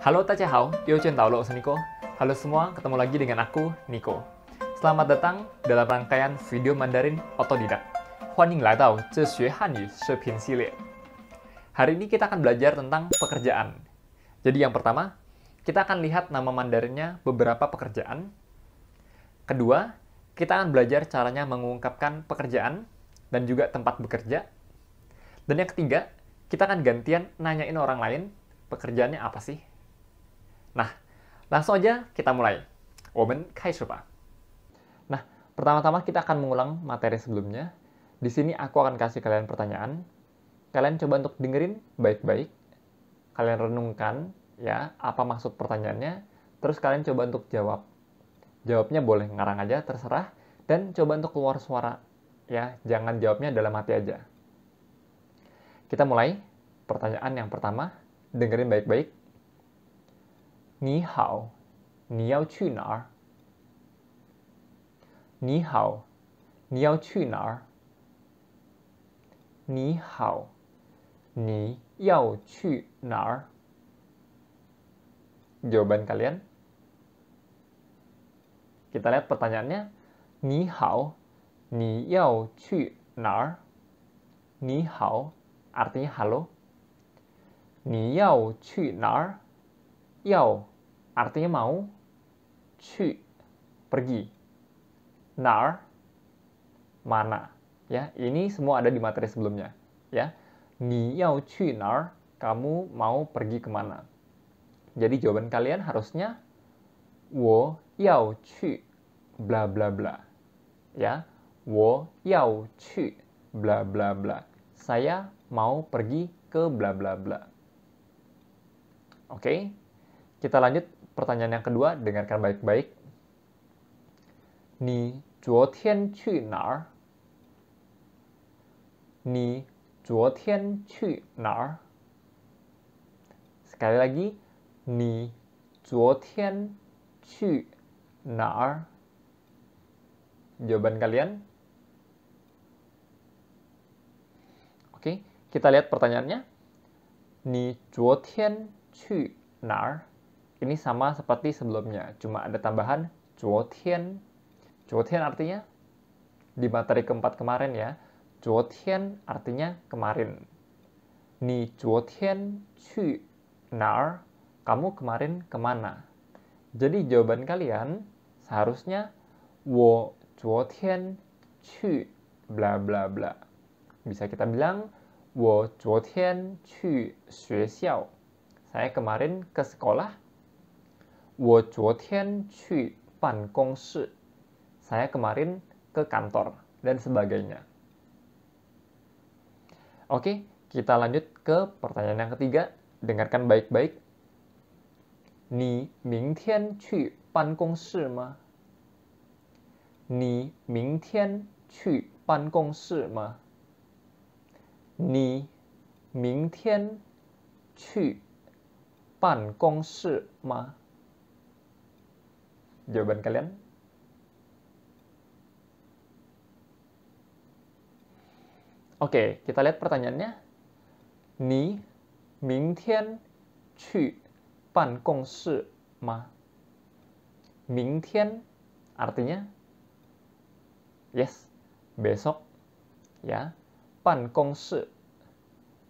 Halo hao, yo chen tao lo Niko. Halo semua, ketemu lagi dengan aku, Niko. Selamat datang dalam rangkaian video Mandarin otodidak. Huan Ying Lai tau, zhe Xue Han Yu, Se Pin Silie. Hari ini kita akan belajar tentang pekerjaan. Jadi yang pertama, kita akan lihat nama Mandarinnya beberapa pekerjaan. Kedua, kita akan belajar caranya mengungkapkan pekerjaan dan juga tempat bekerja. Dan yang ketiga, kita akan gantian nanyain orang lain pekerjaannya apa sih Nah, langsung aja kita mulai. Woman Kaisuba. Nah, pertama-tama kita akan mengulang materi sebelumnya. Di sini aku akan kasih kalian pertanyaan. Kalian coba untuk dengerin baik-baik. Kalian renungkan ya apa maksud pertanyaannya. Terus kalian coba untuk jawab. Jawabnya boleh ngarang aja, terserah. Dan coba untuk keluar suara. Ya, jangan jawabnya dalam hati aja. Kita mulai. Pertanyaan yang pertama, dengerin baik-baik 你好，你要去哪儿？你好，你要去哪儿？你好，你要去哪儿？Jawaban kalian? Kita lihat pertanyaannya. Ni hao, ni yao qu nar. artinya halo. Ni yao qu nar? Yao artinya mau cu pergi nar mana ya ini semua ada di materi sebelumnya ya ni yao cu nar kamu mau pergi kemana jadi jawaban kalian harusnya wo yao cu bla bla bla ya wo yao cu bla bla bla saya mau pergi ke bla bla bla oke okay? kita lanjut Pertanyaan yang kedua, dengarkan baik-baik. Ni zuo tian qu nar? Ni zuo tian qu nar? Sekali lagi, ni zuo tian qu nar? Jawaban kalian? Oke, kita lihat pertanyaannya. Ni zuo tian qu nar? Ini sama seperti sebelumnya, cuma ada tambahan Zhuotian. Zhuotian artinya di materi keempat kemarin ya. Zhuotian artinya kemarin. Ni Zhuotian qu nar? Kamu kemarin kemana? Jadi jawaban kalian seharusnya wo zhuotian qu bla bla bla. Bisa kita bilang wo zhuotian qu xue xiao. Saya kemarin ke sekolah Tian Gong Shi. Saya kemarin ke kantor dan sebagainya. Oke, kita lanjut ke pertanyaan yang ketiga. Dengarkan baik-baik. Ni ming tian qu ban gong shi ma? Ni ming tian qu ban gong shi ma? Ni ming tian qu ban gong shi ma? Jawaban kalian? Oke, kita lihat pertanyaannya. Ni Ming Tian, qu ban gong shi ma? Ming Tian, artinya yes, besok ya. Ban gong shi.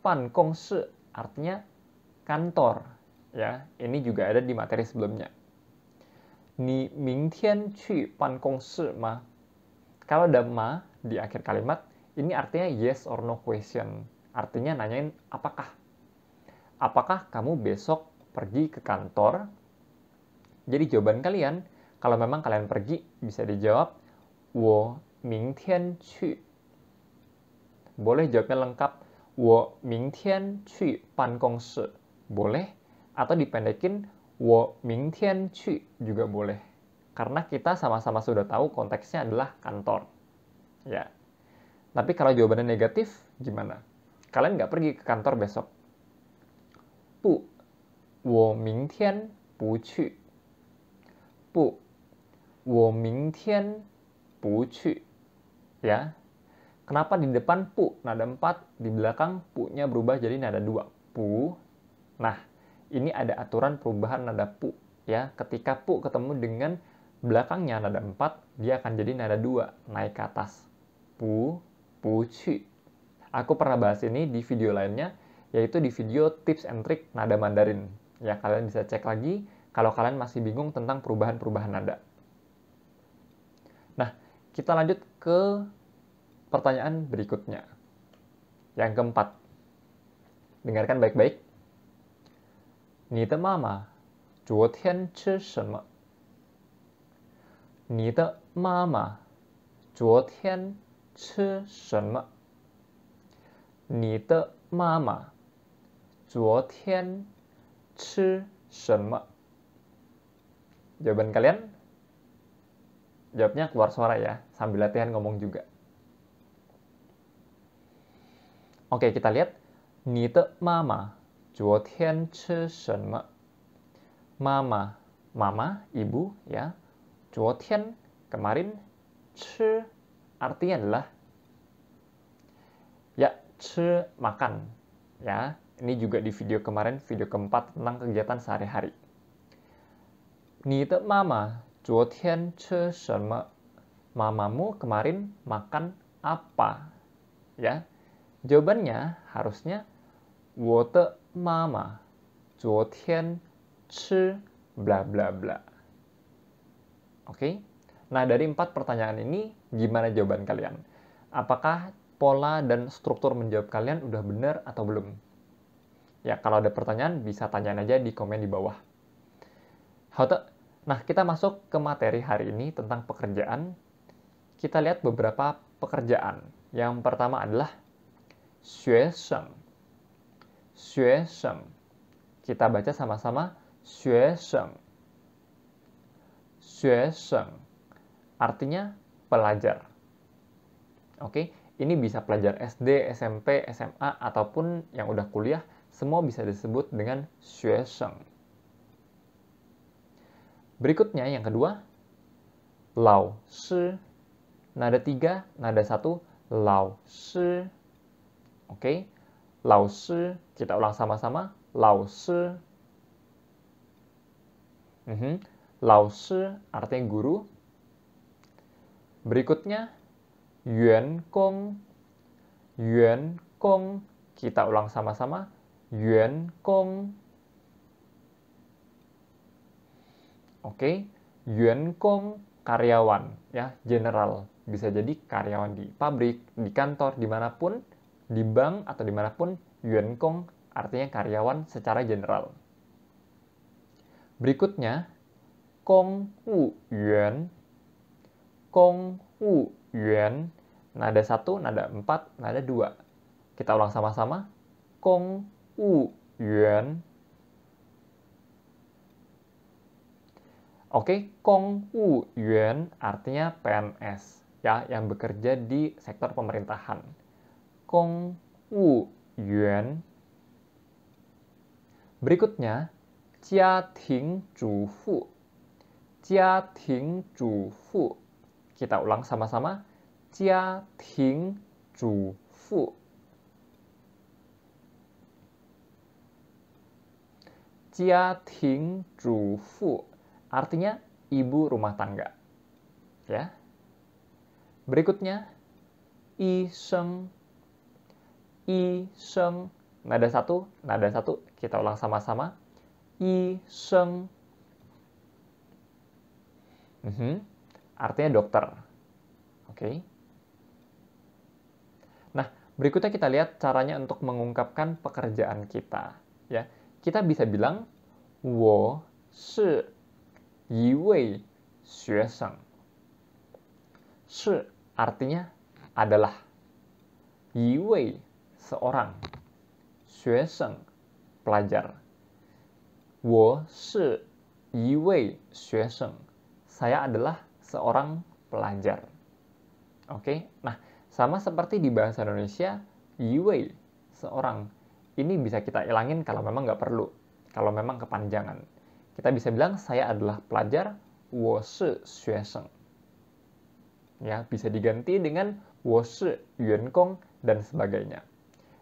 Ban gong shi artinya kantor ya. Ini juga ada di materi sebelumnya. Ni Kong kongsi ma? Kalau ada ma di akhir kalimat, ini artinya yes or no question. Artinya nanyain apakah. Apakah kamu besok pergi ke kantor? Jadi jawaban kalian, kalau memang kalian pergi, bisa dijawab, wo ming tian Boleh jawabnya lengkap, wo ming tian pan kongsi. Boleh, atau dipendekin, wo ming tian qu juga boleh. Karena kita sama-sama sudah tahu konteksnya adalah kantor. Ya. Tapi kalau jawabannya negatif, gimana? Kalian nggak pergi ke kantor besok. Bu, wo ming tian bu qu. Bu, wo ming tian bu qu. Ya. Kenapa di depan pu nada 4, di belakang punya berubah jadi nada 2. Pu. Nah, ini ada aturan perubahan nada pu ya ketika pu ketemu dengan belakangnya nada 4 dia akan jadi nada 2 naik ke atas pu pu ci. aku pernah bahas ini di video lainnya yaitu di video tips and trick nada Mandarin ya kalian bisa cek lagi kalau kalian masih bingung tentang perubahan-perubahan nada nah kita lanjut ke pertanyaan berikutnya yang keempat dengarkan baik-baik 你的妈妈昨天吃什么？你的妈妈昨天吃什么？你的妈妈昨天吃什么？Jawaban kalian? Jawabnya keluar suara ya, sambil latihan ngomong juga. Oke, kita lihat. 你的妈妈 Mama, ibu, ya. Juotian, kemarin. Ci, artinya adalah ya, ci, makan. Ya, ini juga di video kemarin, video keempat tentang kegiatan sehari-hari. Ni de mama, juotian ci shenme? Mamamu kemarin makan apa? Ya, jawabannya harusnya 我的 mama blah bla bla bla. Oke. Nah, dari empat pertanyaan ini gimana jawaban kalian? Apakah pola dan struktur menjawab kalian udah benar atau belum? Ya, kalau ada pertanyaan bisa tanyain aja di komen di bawah. Nah, kita masuk ke materi hari ini tentang pekerjaan. Kita lihat beberapa pekerjaan. Yang pertama adalah 学生学生 Kita baca sama-sama xue Artinya pelajar. Oke, ini bisa pelajar SD, SMP, SMA, ataupun yang udah kuliah, semua bisa disebut dengan xue Berikutnya yang kedua, lao shi. Nada tiga, nada satu, lao shi. Oke, Lao Shi. Kita ulang sama-sama. Lao Shi. Mm -hmm. Lao Shi artinya guru. Berikutnya, Yuan Kong. Yuan Kong. Kita ulang sama-sama. Yuan Kong. Oke, okay. Yuan Kong karyawan, ya general. Bisa jadi karyawan di pabrik, di kantor, dimanapun di bank atau dimanapun Yuan Kong artinya karyawan secara general. Berikutnya, Kong Wu Yuan. Kong Wu Yuan. Nada 1, nada 4, nada 2. Kita ulang sama-sama. Kong Wu Yuan. Oke, Kong Wu Yuan artinya PNS ya, yang bekerja di sektor pemerintahan 公务员。berikutnya Jia Ting Fu Jia Ting Fu kita ulang sama-sama Jia Ting Fu Jia Ting Fu artinya ibu rumah tangga ya berikutnya Yi Sheng i sheng nada satu nada satu kita ulang sama-sama i sheng mm -hmm. artinya dokter oke okay. nah berikutnya kita lihat caranya untuk mengungkapkan pekerjaan kita ya kita bisa bilang wo shi yi wei xue sheng shi artinya adalah yi wei seorang. Xueseng, pelajar. Wo shi yi wei xueseng. Saya adalah seorang pelajar. Oke, nah sama seperti di bahasa Indonesia, yi wei, seorang. Ini bisa kita ilangin kalau memang nggak perlu, kalau memang kepanjangan. Kita bisa bilang saya adalah pelajar, wo shi xueseng. Ya, bisa diganti dengan wo shi yuan kong dan sebagainya.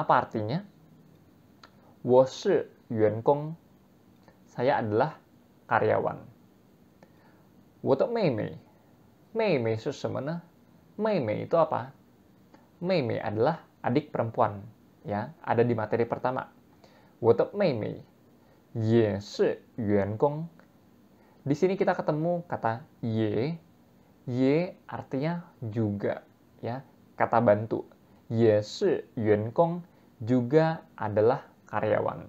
Apa artinya? yuan Saya adalah karyawan. What Mei meimei? Mei itu apa? Meimei adalah adik perempuan. Ya, ada di materi pertama. What Mei Mei? Ye yuan kong. Di sini kita ketemu kata ye. Ye artinya juga. Ya, kata bantu. Ye yuan kong juga adalah karyawan.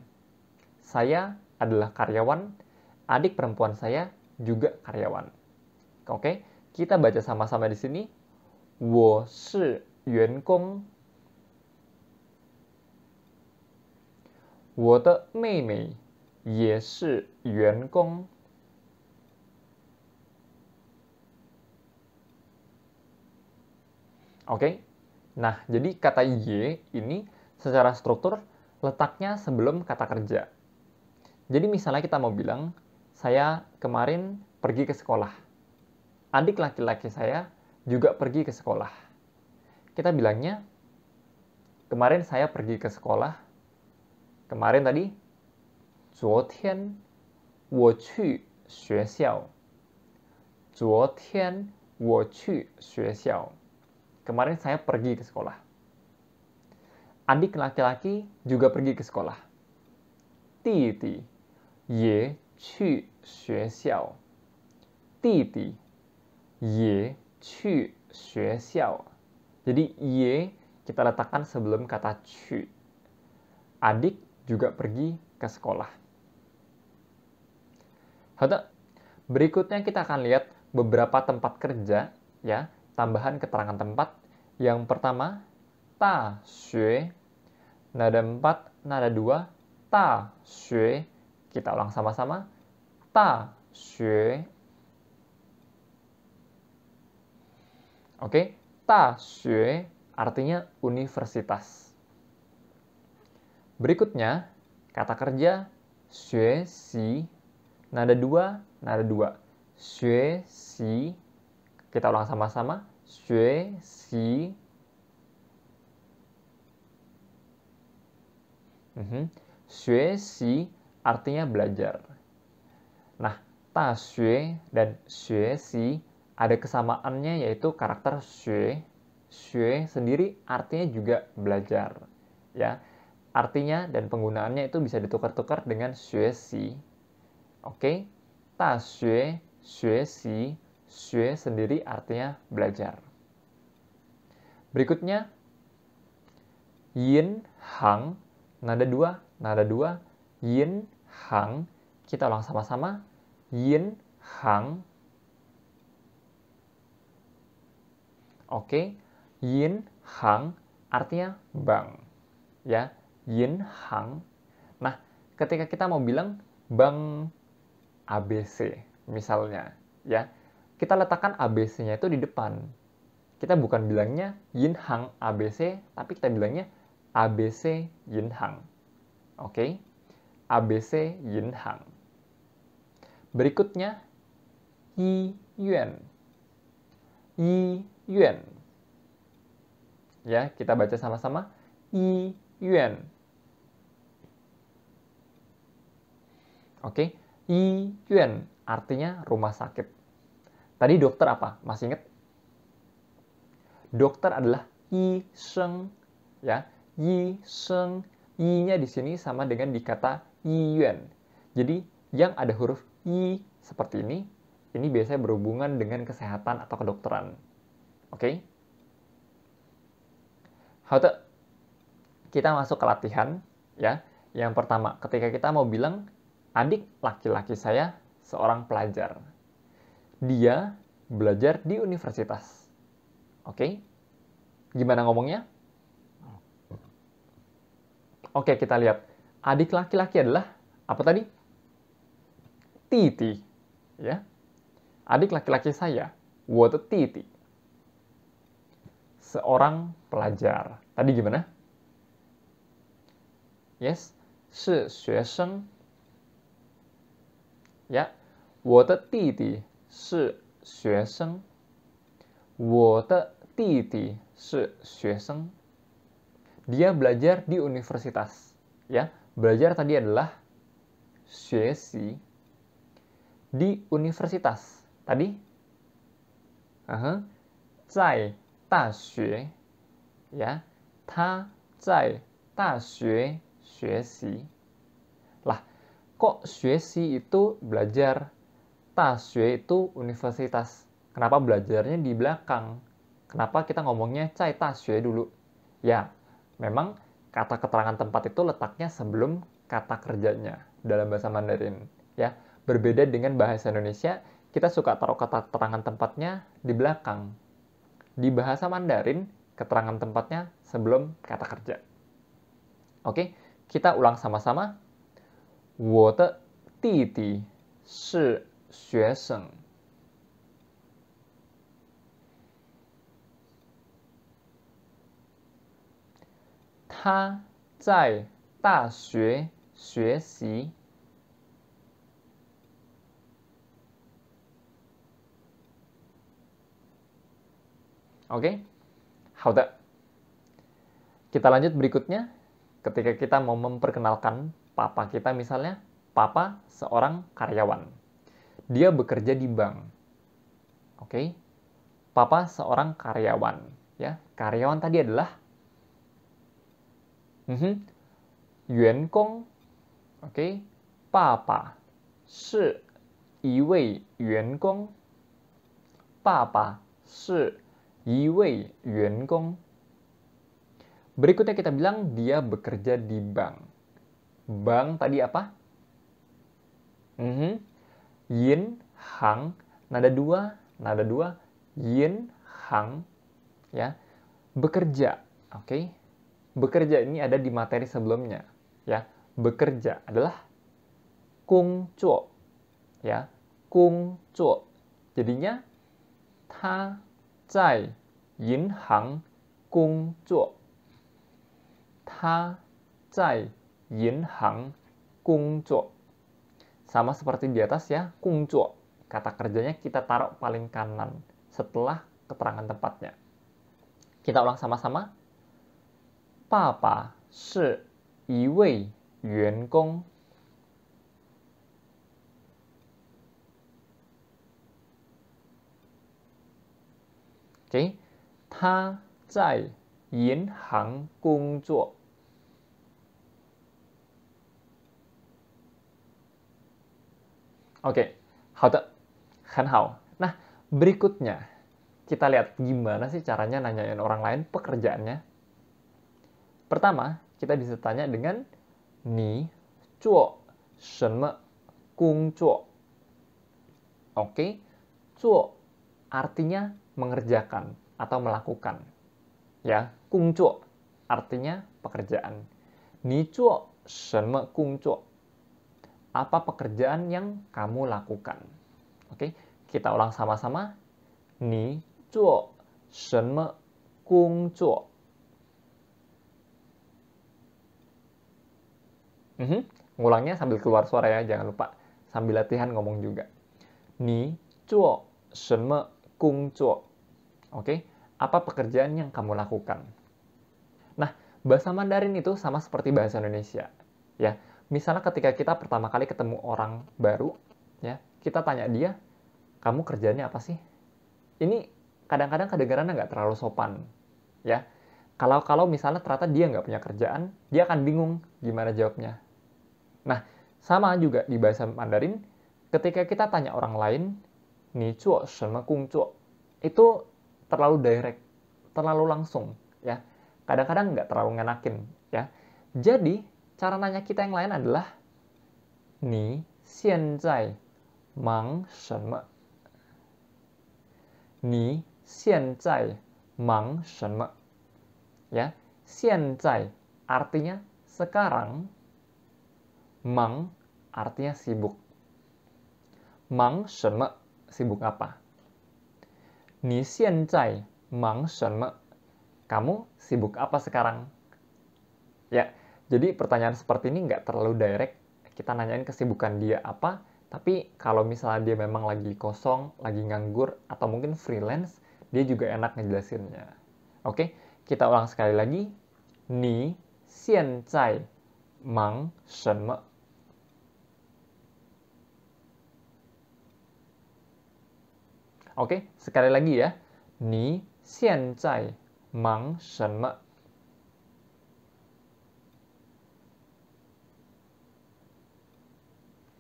Saya adalah karyawan, adik perempuan saya juga karyawan. Oke, kita baca sama-sama di sini. 我是员工。我的妹妹也是员工。Oke, Oke, nah jadi kata ye ini secara struktur letaknya sebelum kata kerja. Jadi misalnya kita mau bilang, saya kemarin pergi ke sekolah. Adik laki-laki saya juga pergi ke sekolah. Kita bilangnya, kemarin saya pergi ke sekolah. Kemarin tadi, Kemarin saya pergi ke sekolah. Adik laki-laki juga pergi ke sekolah. Titi ye qu xue xiao. Titi ye qu xue xiao. Jadi ye kita letakkan sebelum kata qu. Adik juga pergi ke sekolah. Hata, berikutnya kita akan lihat beberapa tempat kerja ya, tambahan keterangan tempat. Yang pertama, ta xue Nada 4, nada 2, ta xue. Kita ulang sama-sama. Ta xue. Oke, ta xue artinya universitas. Berikutnya, kata kerja xue si. Nada dua, nada dua, Xue si. Kita ulang sama-sama. Xue si Sue mhm. si artinya belajar. Nah, ta xue dan xue si ada kesamaannya yaitu karakter xue. Xue sendiri artinya juga belajar. Ya, artinya dan penggunaannya itu bisa ditukar-tukar dengan xue si. Oke, ta xue, xue si xue sendiri artinya belajar. Berikutnya, yin hang nada dua, nada dua, yin, hang. Kita ulang sama-sama. Yin, hang. Oke, yin, hang artinya bang, Ya, yin, hang. Nah, ketika kita mau bilang bang ABC misalnya, ya, kita letakkan ABC-nya itu di depan. Kita bukan bilangnya yin, hang, ABC, tapi kita bilangnya ABC Oke, okay? ABC Hang. Berikutnya Yi Yuan Yi Yuan Ya, kita baca sama-sama Yi Yuan Oke, okay? Yi Yuan artinya rumah sakit. Tadi dokter apa? Masih ingat? Dokter adalah Yi Sheng ya yi sheng yi nya di sini sama dengan di kata yuan. Jadi yang ada huruf Yi seperti ini, ini biasanya berhubungan dengan kesehatan atau kedokteran. Oke? Okay? Kita masuk ke latihan ya. Yang pertama, ketika kita mau bilang adik laki-laki saya seorang pelajar. Dia belajar di universitas. Oke? Okay? Gimana ngomongnya? Oke, kita lihat. Adik laki-laki adalah apa tadi? Titi. Ya. Adik laki-laki saya, a Titi. Seorang pelajar. Tadi gimana? Yes, 是学生. Ya, 我的弟弟是学生。我的弟弟是学生。dia belajar di universitas. Ya, belajar tadi adalah sesi di universitas. Tadi uh -huh, da xue ya, ta zai da xue Si. Lah, kok Si itu belajar? Ta xue itu universitas. Kenapa belajarnya di belakang? Kenapa kita ngomongnya cai ta xue dulu? Ya, memang kata keterangan tempat itu letaknya sebelum kata kerjanya dalam bahasa Mandarin ya berbeda dengan bahasa Indonesia kita suka taruh kata keterangan tempatnya di belakang di bahasa Mandarin keterangan tempatnya sebelum kata kerja oke kita ulang sama-sama 我的弟弟是学生。他在大学学习。Oke, okay? how Kita lanjut berikutnya. Ketika kita mau memperkenalkan papa kita misalnya, papa seorang karyawan. Dia bekerja di bank. Oke, okay? papa seorang karyawan. Ya, karyawan tadi adalah berikutnya kita bilang dia bekerja di bank. Bank tadi apa? Mm -hmm. Yin, hang, nada dua, nada dua, yin, hang, ya, bekerja, oke? Okay? bekerja ini ada di materi sebelumnya ya bekerja adalah kung cuo ya kung cuo jadinya ta zai yin hang kung cuo ta zai yin hang kung cuo sama seperti di atas ya kung cuo kata kerjanya kita taruh paling kanan setelah keterangan tempatnya kita ulang sama-sama 爸爸是一位员工。诶，他在银行工作。Oke, okay, 好的，很好。Nah, berikutnya kita lihat gimana sih caranya nanyain orang lain pekerjaannya. Pertama, kita bisa tanya dengan ni zuo shenme kung zuo. Oke, zuo artinya mengerjakan atau melakukan. Ya, kung zuo artinya pekerjaan. Ni zuo shenme kung zuo. Apa pekerjaan yang kamu lakukan? Oke, kita ulang sama-sama. Ni zuo shenme kung zuo. Mm -hmm. Ngulangnya sambil keluar suara ya, jangan lupa. Sambil latihan ngomong juga. Ni cuo shenme kung cuo. Oke, apa pekerjaan yang kamu lakukan? Nah, bahasa Mandarin itu sama seperti bahasa Indonesia. Ya, misalnya ketika kita pertama kali ketemu orang baru, ya, kita tanya dia, kamu kerjanya apa sih? Ini kadang-kadang kedengarannya nggak terlalu sopan, ya. Kalau kalau misalnya ternyata dia nggak punya kerjaan, dia akan bingung gimana jawabnya. Nah, sama juga di bahasa Mandarin, ketika kita tanya orang lain, ni cuo shenme kung cuo, itu terlalu direct, terlalu langsung, ya. Kadang-kadang nggak terlalu ngenakin, ya. Jadi, cara nanya kita yang lain adalah, ni zai mang shenme. Ni zai mang shenme. Ya, zai artinya sekarang Mang artinya sibuk. Mang sheme sibuk apa? Ni zai mang sheme Kamu sibuk apa sekarang? Ya, jadi pertanyaan seperti ini nggak terlalu direct. Kita nanyain kesibukan dia apa, tapi kalau misalnya dia memang lagi kosong, lagi nganggur, atau mungkin freelance, dia juga enak ngejelasinnya. Oke, kita ulang sekali lagi. Ni zai mang shenme? Oke, sekali lagi ya. Ni xian zai mang shen me?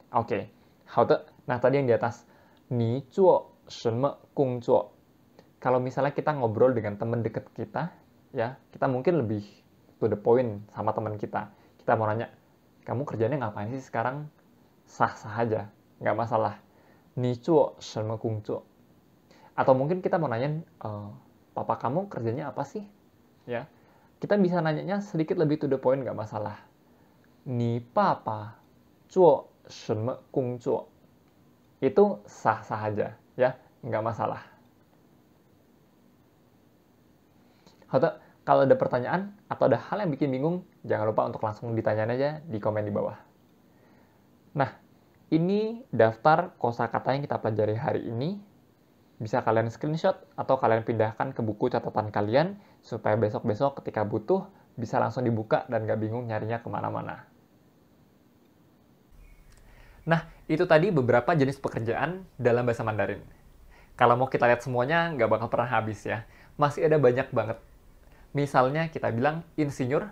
Oke, okay. de. Nah, tadi yang di atas. Ni zuo shen me gong zuo? Kalau misalnya kita ngobrol dengan teman dekat kita, ya, kita mungkin lebih to the point sama teman kita. Kita mau nanya, kamu kerjanya ngapain sih sekarang? Sah-sah aja, nggak masalah. Ni zuo shen me gong zuo? atau mungkin kita mau nanya e, eh, papa kamu kerjanya apa sih ya kita bisa nanyanya sedikit lebih to the point nggak masalah ni papa cuo seme kung cuo itu sah sah aja ya nggak masalah atau kalau ada pertanyaan atau ada hal yang bikin bingung jangan lupa untuk langsung ditanyain aja di komen di bawah nah ini daftar kosakata yang kita pelajari hari ini bisa kalian screenshot atau kalian pindahkan ke buku catatan kalian supaya besok-besok ketika butuh bisa langsung dibuka dan gak bingung nyarinya kemana-mana. Nah, itu tadi beberapa jenis pekerjaan dalam bahasa Mandarin. Kalau mau kita lihat semuanya, nggak bakal pernah habis ya. Masih ada banyak banget. Misalnya kita bilang insinyur,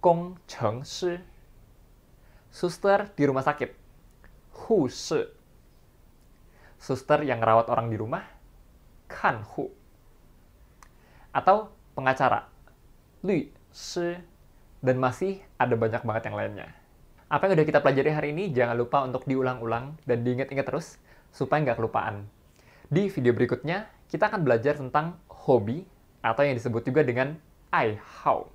kong cheng shi, suster di rumah sakit, hu shi, suster yang merawat orang di rumah, kan kanhu. Atau pengacara, lui, shi, dan masih ada banyak banget yang lainnya. Apa yang udah kita pelajari hari ini, jangan lupa untuk diulang-ulang dan diingat-ingat terus supaya nggak kelupaan. Di video berikutnya, kita akan belajar tentang hobi atau yang disebut juga dengan I how.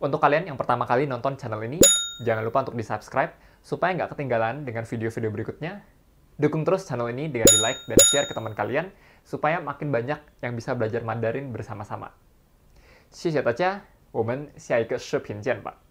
Untuk kalian yang pertama kali nonton channel ini, jangan lupa untuk di-subscribe supaya nggak ketinggalan dengan video-video berikutnya Dukung terus channel ini dengan di like dan share ke teman kalian supaya makin banyak yang bisa belajar Mandarin bersama-sama. 谢谢大家，我们下一个视频见吧。